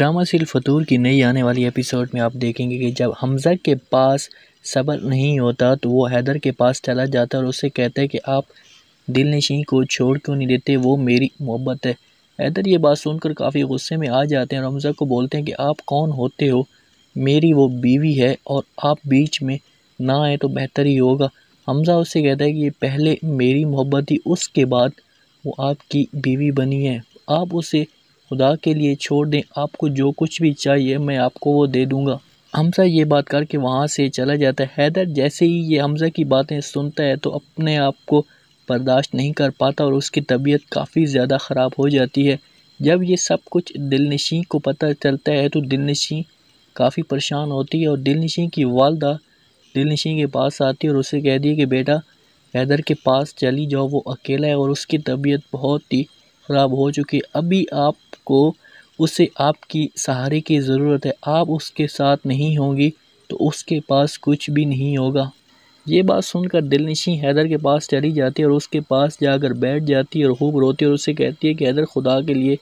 drama सिल फतूर की नई आने वाली एपिसोड में आप देखेंगे कि जब हमजा के पास सबर नहीं होता तो वो हैदर के पास चला जाता और उससे कहता है कि आप दिल नशी को छोड़ क्यों नहीं देते वो मेरी मोहब्बत है हैदर ये बात सुनकर काफ़ी गुस्से में आ जाते हैं और हमजा को बोलते हैं कि आप कौन होते हो मेरी वो बीवी है और आप बीच में ना आए तो बेहतर ही होगा हमजा उससे कहता है कि पहले मेरी मोहब्बत थी उसके बाद वो आपकी बीवी बनी है आप उसे खुदा के लिए छोड़ दें आपको जो कुछ भी चाहिए मैं आपको वो दे दूँगा हमसा ये बात करके वहाँ से चला जाता है हैदर जैसे ही ये हमज़ा की बातें सुनता है तो अपने आप को बर्दाश्त नहीं कर पाता और उसकी तबीयत काफ़ी ज़्यादा ख़राब हो जाती है जब ये सब कुछ दिलनशी को पता चलता है तो दिलनशी काफ़ी परेशान होती है और दिलनशी की वालदा दिलनशी के पास आती है और उसे कह दिए कि बेटा हैदर के पास चली जाओ वो अकेला है और उसकी तबीयत बहुत ही ख़राब हो चुकी है अभी आपको उसे आपकी सहारे की ज़रूरत है आप उसके साथ नहीं होंगी तो उसके पास कुछ भी नहीं होगा ये बात सुनकर दिलनशी हैदर के पास चली जाती है और उसके पास जाकर बैठ जाती है और खूब रोती है और उससे कहती है कि हैदर खुदा के लिए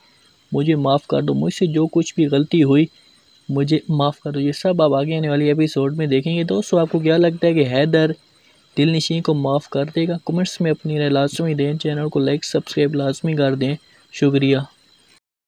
मुझे माफ़ कर दो मुझसे जो कुछ भी गलती हुई मुझे माफ़ कर दो ये सब आप आगे आने वाली एपिसोड में देखेंगे दोस्तों आपको क्या लगता है कि हैदर दिल नशी को माफ़ कर देगा कमेंट्स में अपनी राय लाजमी दें चैनल को लाइक सब्सक्राइब लाजमी कर दें शुक्रिया